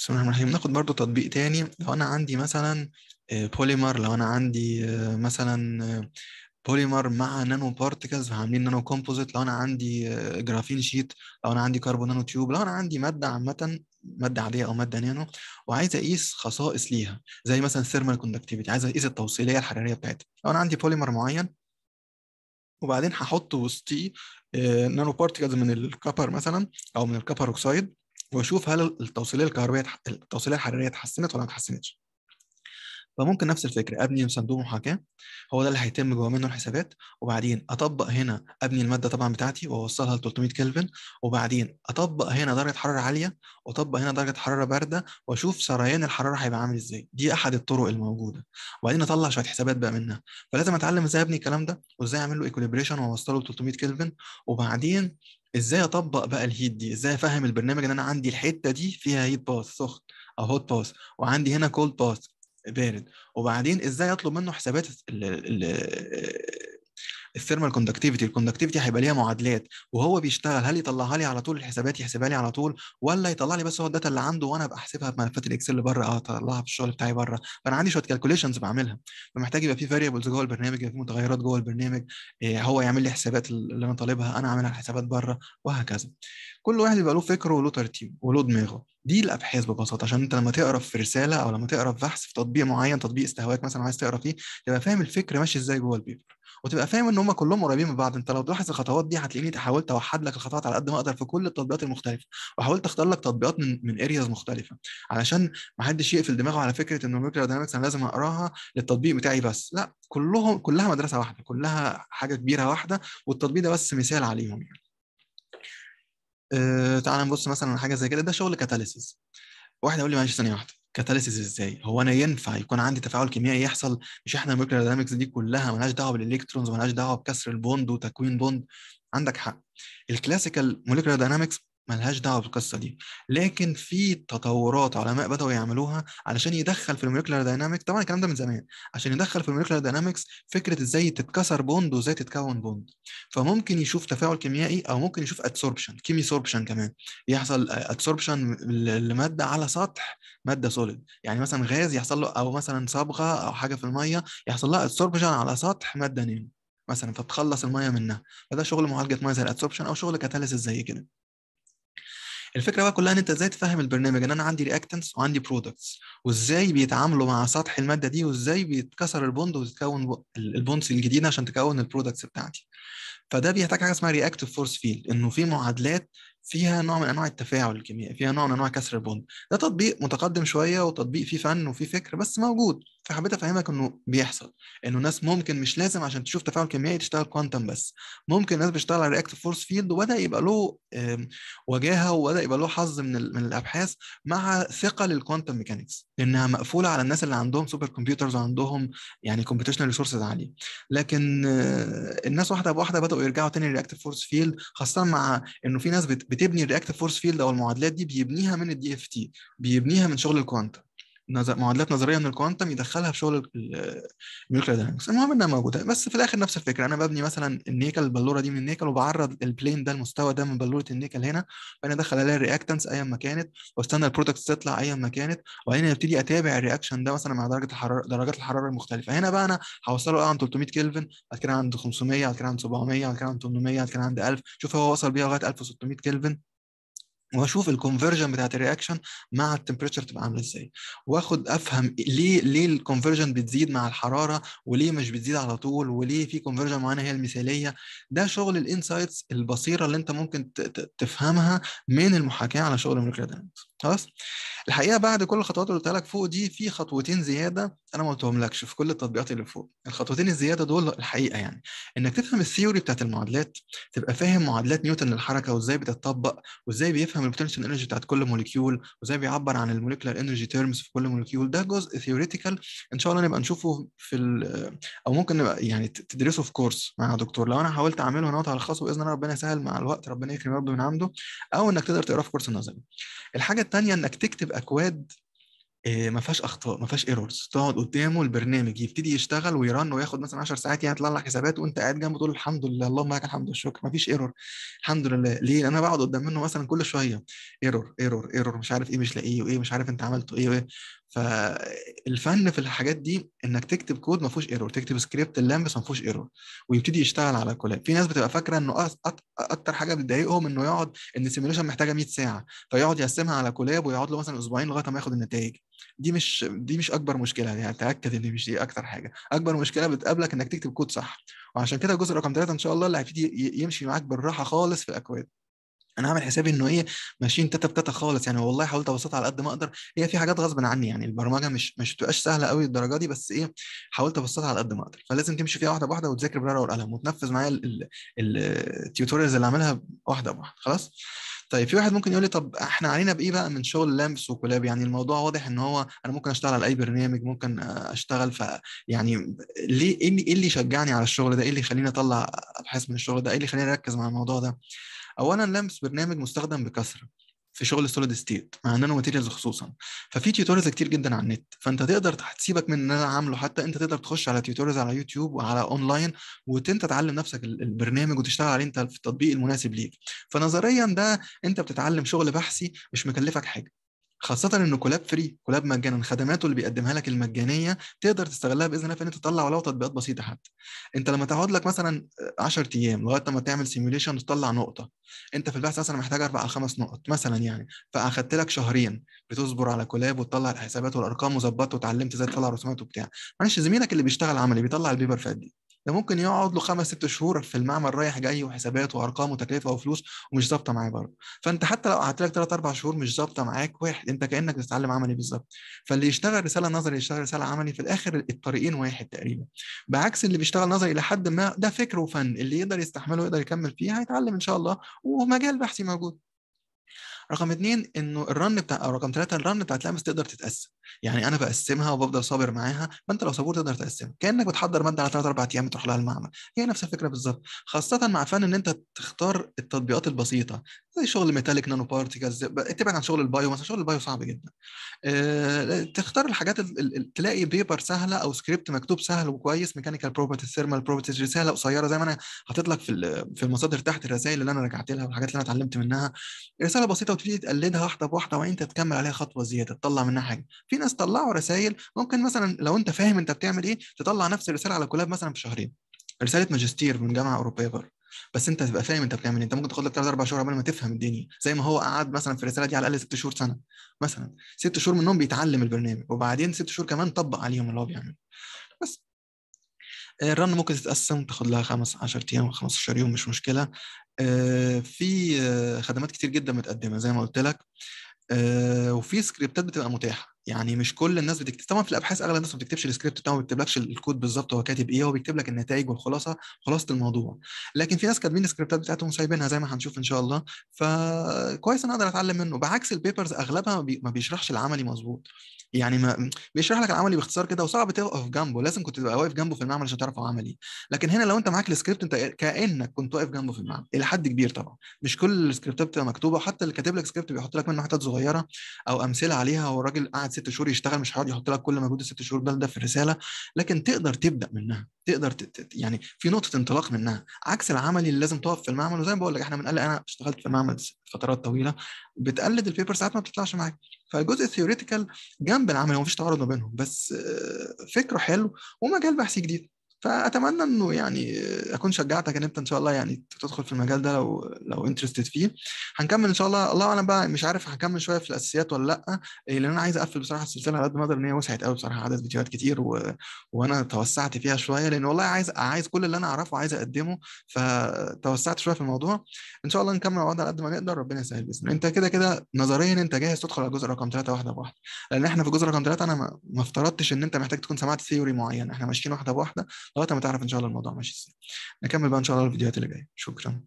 بسم الله الرحمن الرحيم ناخد برضو تطبيق تاني لو انا عندي مثلا بوليمر آه، لو انا عندي آه، مثلا بوليمر آه، مع نانو بارتكلز عاملين نانو كومبوزيت لو انا عندي جرافين شيت لو انا عندي كربون نانو تيوب لو انا عندي ماده عامه ماده عاديه او ماده نانو وعايز اقيس خصائص ليها زي مثلا الثيرمال كوندكتيفيتي عايز اقيس التوصيليه الحراريه بتاعتها لو انا عندي بوليمر معين وبعدين هحط وسطيه نانو بارتكلز من الكبر مثلا او من الكبر اوكسايد واشوف هل التوصيليه الكهربائيه التوصيليه الحراريه اتحسنت ولا ما اتحسنتش فممكن نفس الفكره ابني صندوق محاكاه هو ده اللي هيتم جوه منه الحسابات وبعدين اطبق هنا ابني الماده طبعا بتاعتي واوصلها ل 300 كلفن وبعدين اطبق هنا درجه حراره عاليه واطبق هنا درجه حراره بارده واشوف سريان الحراره هيبقى عامل ازاي دي احد الطرق الموجوده وبعدين اطلع شويه حسابات بقى منها فلازم اتعلم ازاي ابني الكلام ده وازاي اعمل له ايكوليبريشن واوصله ل 300 كلفن وبعدين ازاي اطبق بقى الهيت دي ازاي افهم البرنامج ان انا عندي الحته دي فيها هيت باس سخن او هوت باس وعندي هنا كولد باس بارد وبعدين ازاي اطلب منه حسابات الثيرمال كوندكتيفيتي الكوندكتيفيتي هيبقى ليها معادلات وهو بيشتغل هل يطلعها لي على طول الحسابات يحسبها لي على طول ولا يطلع لي بس هو الداتا اللي عنده وانا ابقى احسبها في ملفات الاكسل اللي بره اه اطلعها في الشغل بتاعي بره فانا عندي شويه كالكوليشنز بعملها فمحتاج يبقى في فاريبلز جوه البرنامج يبقى في متغيرات جوه البرنامج إيه هو يعمل لي حسابات اللي انا طالبها انا عاملها حسابات بره وهكذا كل واحد بيبقى له فكره وله ترتيب وله دماغه دي الابحاث ببساطه عشان انت لما تقرا في رساله او لما تقرا في بحث في تطبيق معين تطبيق استهواك مثلا عايز تقرا فيه تبقى فاهم الفكر ماشي ازاي جوه البيبر وتبقى فاهم ان هم كلهم قريبين من بعض انت لو تلاحظ الخطوات دي هتلاقيني حاولت اوحد لك الخطوات على قد ما اقدر في كل التطبيقات المختلفه وحاولت اختار لك تطبيقات من من ارياز مختلفه علشان ما حدش يقفل دماغه على فكره ان الميكرو داينامكس انا لازم اقراها للتطبيق بتاعي بس لا كلهم كلها مدرسه واحده كلها حاجه كبيره واحده والتطبيق ده بس مثال عليهم يعني آه تعال نبص مثلا على حاجه زي كده ده شغل كاتاليسيز واحد يقول لي معلش ثانيه واحده كاتاليسيز ازاي؟ هو انا ينفع يكون عندي تفاعل كيميائي يحصل مش احنا المولكيولار داينامكس دي كلها مالهاش دعوه بالالكترونز ومالهاش دعوه بكسر البوند وتكوين بوند عندك حق الكلاسيكال موليكولار داينامكس ملهاش دعوه بالقصه دي لكن في تطورات علماء بداوا يعملوها علشان يدخل في الموليكولار داينامكس طبعا الكلام ده من زمان عشان يدخل في الموليكولار داينامكس فكره ازاي تتكسر بوند وازاي تتكون بوند فممكن يشوف تفاعل كيميائي او ممكن يشوف ادسوربشن كيمي سوربشن كمان يحصل ادسوربشن لماده على سطح ماده سوليد يعني مثلا غاز يحصل له او مثلا صبغه او حاجه في الميه يحصل لها ادسوربشن على سطح ماده نيم مثلا فتخلص الميه منها فده شغل معالجه ميه زي الادسوربشن او شغل كاتاليسيس زي كده الفكره بقى كلها ان انت ازاي تفهم البرنامج ان انا عندي رياكتنس وعندي برودكتس وازاي بيتعاملوا مع سطح الماده دي وازاي بيتكسر البوند وتتكون البوندز الجديده عشان تكون البرودكتس بتاعتي فده بيحتاج حاجه اسمها رياكتيف فورس فيلد انه في معادلات فيها نوع من انواع التفاعل الكيميائي فيها نوع من انواع كسر البوند ده تطبيق متقدم شويه وتطبيق فيه فن وفيه فكر بس موجود فحبيت افهمك انه بيحصل انه ناس ممكن مش لازم عشان تشوف تفاعل كيميائي تشتغل كوانتم بس ممكن ناس بتشتغل على رياكتيف فورس فيلد وبدا يبقى له وجاهه وبدا يبقى له حظ من من الابحاث مع ثقل الكوانتم ميكانكس لانها مقفوله على الناس اللي عندهم سوبر كمبيوترز وعندهم يعني كومبيتيشنال ريسورسز عاليه لكن آه، الناس واحده بواحده بداوا يرجعوا تاني للرياكتيف فورس فيلد خاصه مع انه في ناس بت بتبني الرياكتيف فورس فيلد او المعادلات دي بيبنيها من الدي اف تي بيبنيها من شغل الكوانتم نظر معادلات نظريه من الكوانتم يدخلها في شغل النيوكلير داينامكس المهم انها موجوده بس في الاخر نفس الفكره انا ببني مثلا النيكل البلوره دي من النيكل وبعرض البلين ده المستوى ده من بلوره النيكل هنا فانا ادخل عليها الرياكتنس ايا ما كانت واستنى البرودكتس تطلع ايا ما كانت وبعدين ابتدي اتابع الرياكشن ده مثلا مع درجه الحراره درجات الحراره المختلفه هنا بقى انا هوصله أه عند 300 كلفن بعد كده عند 500 بعد كده عند 700 بعد كده عند 800 بعد كده عند 1000 شوف هو وصل بيها لغايه 1600 كلفن واشوف الكونفرجن بتاعت الرياكشن مع التمبريتشر تبقى عامله ازاي واخد افهم ليه ليه الكونفرجن بتزيد مع الحراره وليه مش بتزيد على طول وليه في كونفرجن معينه هي المثاليه ده شغل الانسايتس البصيره اللي انت ممكن تفهمها من المحاكاه على شغل الميكروداينامكس خلاص الحقيقه بعد كل الخطوات اللي قلتها لك فوق دي في خطوتين زياده انا ما قلتهم لكش في كل التطبيقات اللي فوق الخطوتين الزياده دول الحقيقه يعني انك تفهم الثيوري بتاعت المعادلات تبقى فاهم معادلات نيوتن للحركه وازاي بتتطبق وازاي بيفهم البوتنشال انرجي بتاعت كل موليكيول وازاي بيعبر عن الموليكولار انرجي تيرمز في كل موليكيول ده جزء ثيوريتيكال ان شاء الله نبقى نشوفه في او ممكن نبقى يعني تدرسه في كورس مع دكتور لو انا حاولت اعمله هنا الخاص باذن الله ربنا يسهل مع الوقت ربنا يكرم رب من عنده او انك تقدر تقراه في كورس النظري الحاجه الثانيه انك تكتب اكواد آه، ما فيهاش اخطاء ما فيهاش ايرورز تقعد قدامه البرنامج يبتدي يشتغل ويرن وياخد مثلا 10 ساعات يعني يطلع لك حسابات وانت قاعد جنبه تقول الحمد لله اللهم لك الحمد والشكر ما فيش ايرور الحمد لله ليه انا بقعد قدام منه مثلا كل شويه ايرور ايرور ايرور مش عارف ايه مش لاقيه وايه مش عارف انت عملته ايه وايه فالفن في الحاجات دي انك تكتب كود ما فيهوش ايرور تكتب سكريبت اللامس ما فيهوش ايرور ويبتدي يشتغل على كل في ناس بتبقى فاكره انه اكتر حاجه بتضايقهم انه يقعد ان السيميوليشن محتاجه 100 ساعه فيقعد يقسمها على كولاب ويقعد له مثلا اسبوعين لغايه ما ياخد النتائج دي مش دي مش اكبر مشكله يعني تاكد ان مش دي اكتر حاجه اكبر مشكله بتقابلك انك تكتب كود صح وعشان كده الجزء رقم ثلاثة ان شاء الله اللي هيبتدي يمشي معاك بالراحه خالص في الاكواد انا عامل حسابي انه ايه ماشيين تاتا بتاتا خالص يعني والله حاولت ابسطها على قد ما اقدر هي في حاجات غصب عني يعني البرمجه مش مش بتبقاش سهله قوي الدرجه دي بس ايه حاولت ابسطها على قد ما اقدر فلازم تمشي فيها واحده بواحده وتذاكر بالورقه والقلم وتنفذ معايا التيوتوريالز اللي عاملها واحده بواحده خلاص طيب في واحد ممكن يقول لي طب احنا علينا بايه بقى من شغل لامبس وكولاب يعني الموضوع واضح ان هو انا ممكن اشتغل على اي برنامج ممكن اشتغل ف يعني ليه ايه اللي إيه شجعني على الشغل ده ايه اللي يخليني اطلع ابحاث من الشغل ده ايه اللي يخليني اركز مع الموضوع ده اولا لمس برنامج مستخدم بكثره في شغل السوليد ستيت مع النانو ماتيريالز خصوصا ففي تيوتوريالز كتير جدا على النت فانت تقدر تسيبك من ان انا عامله حتى انت تقدر تخش على تيوتوريالز على يوتيوب وعلى اونلاين وانت تعلم نفسك البرنامج وتشتغل عليه انت في التطبيق المناسب ليك فنظريا ده انت بتتعلم شغل بحثي مش مكلفك حاجه خاصة انه كولاب فري كولاب مجانا خدماته اللي بيقدمها لك المجانية تقدر تستغلها باذن الله في ان انت تطلع ولو تطبيقات بسيطة حتى انت لما تقعد لك مثلا 10 ايام لغاية لما تعمل سيميوليشن وتطلع نقطة انت في البحث مثلا محتاج اربع او خمس نقط مثلا يعني فاخدت لك شهرين بتصبر على كولاب وتطلع الحسابات والارقام وظبطت وتعلمت ازاي تطلع رسومات وبتاع معلش زميلك اللي بيشتغل عملي بيطلع البيبر في قد ايه ده ممكن يقعد له خمس ست شهور في المعمل رايح جاي وحسابات وارقام وتكلفه وفلوس ومش ظابطه معاه برضه فانت حتى لو قعدت لك ثلاث اربع شهور مش ظابطه معاك واحد انت كانك بتتعلم عملي بالظبط فاللي يشتغل رساله نظري يشتغل رساله عملي في الاخر الطريقين واحد تقريبا بعكس اللي بيشتغل نظري الى حد ما ده فكر وفن اللي يقدر يستحمله ويقدر يكمل فيه هيتعلم ان شاء الله ومجال بحثي موجود رقم اثنين انه الرن بتاع او رقم ثلاثه الرن بتاعت لامس تقدر تتقسم يعني انا بقسمها وبفضل صابر معاها فانت لو صبور تقدر تقسمها كانك بتحضر ماده على ثلاث اربع ايام تروح لها المعمل هي نفس الفكره بالظبط خاصه مع فن ان انت تختار التطبيقات البسيطه زي شغل ميتاليك نانو بارتيكلز تبعد عن شغل البايو مثلا شغل البايو صعب جدا آه، تختار الحاجات تلاقي بيبر سهله او سكريبت مكتوب سهل وكويس ميكانيكال بروبرتيز ثيرمال بروبرتيز رساله قصيره زي ما انا حاطط لك في في المصادر تحت الرسائل اللي انا رجعت لها والحاجات اللي انا اتعلمت منها رساله بسيطه وتبتدي تقلدها واحده بواحده وانت تكمل عليها خطوه زياده تطلع منها حاجه في ناس طلعوا رسائل ممكن مثلا لو انت فاهم انت بتعمل ايه تطلع نفس الرساله على كلاب مثلا في شهرين رساله ماجستير من جامعه اوروبيه بره بس انت تبقى فاهم انت بتعمل ايه انت ممكن تاخد لك ثلاث اربع شهور قبل ما تفهم الدنيا زي ما هو قعد مثلا في الرساله دي على الاقل ست شهور سنه مثلا ست شهور منهم بيتعلم البرنامج وبعدين ست شهور كمان طبق عليهم اللي هو بيعمله بس آه، الرن ممكن تتقسم تاخد لها خمس 10 ايام و 15 يوم مش مشكله آه، في آه، خدمات كتير جدا متقدمه زي ما قلت لك وفي سكريبتات بتبقى متاحه يعني مش كل الناس بتكتب طبعا في الابحاث اغلب الناس ما بتكتبش السكريبت بتاعه ما بيكتبلكش الكود بالظبط هو كاتب ايه هو بيكتب لك النتائج والخلاصه خلاصه الموضوع لكن في ناس كاتبين السكريبتات بتاعتهم سايبينها زي ما هنشوف ان شاء الله فكويس انا اقدر اتعلم منه بعكس البيبرز اغلبها ما بيشرحش العملي مظبوط يعني ما بيشرح لك العملي باختصار كده وصعب تقف جنبه لازم كنت تبقى واقف جنبه في المعمل عشان تعرفه عملي إيه. لكن هنا لو انت معاك السكريبت انت كانك كنت واقف جنبه في المعمل الى حد كبير طبعا مش كل السكريبتات بتبقى مكتوبه حتى اللي كاتب لك سكريبت بيحط لك منه حتت صغيره او امثله عليها والراجل قاعد ست شهور يشتغل مش هيقعد يحط لك كل مجهود الست شهور ده في الرساله لكن تقدر تبدا منها تقدر تت... يعني في نقطه انطلاق منها عكس العملي اللي لازم تقف في المعمل وزي ما بقول لك احنا بنقلق انا اشتغلت في معمل فترات طويله بتقلد البيبر ساعات ما بتطلعش معاك فالجزء الثيوريتيكال جنب العمل هو فيش تعارض ما بينهم بس آه، فكره حلو ومجال بحثي جديد فاتمنى انه يعني اكون شجعتك ان انت ان شاء الله يعني تدخل في المجال ده لو لو انترستد فيه هنكمل ان شاء الله الله انا بقى مش عارف هكمل شويه في الاساسيات ولا لا لان انا عايز اقفل بصراحه السلسله على قد ما اقدر ان هي وسعت قوي بصراحه عدد فيديوهات كتير و... وانا توسعت فيها شويه لان والله عايز عايز كل اللي انا اعرفه عايز اقدمه فتوسعت شويه في الموضوع ان شاء الله نكمل مع بعض على قد ما نقدر ربنا يسهل باذن الله انت كده كده نظريا انت جاهز تدخل على الجزء رقم ثلاثه واحده بواحده لان احنا في الجزء رقم ثلاثه انا ما افترضتش ان انت محتاج تكون سمعت ثيوري معين احنا ماشيين واحده بواحده لغايه ما تعرف ان شاء الله الموضوع ماشي ازاي نكمل بقى ان شاء الله الفيديوهات اللي جايه شكرا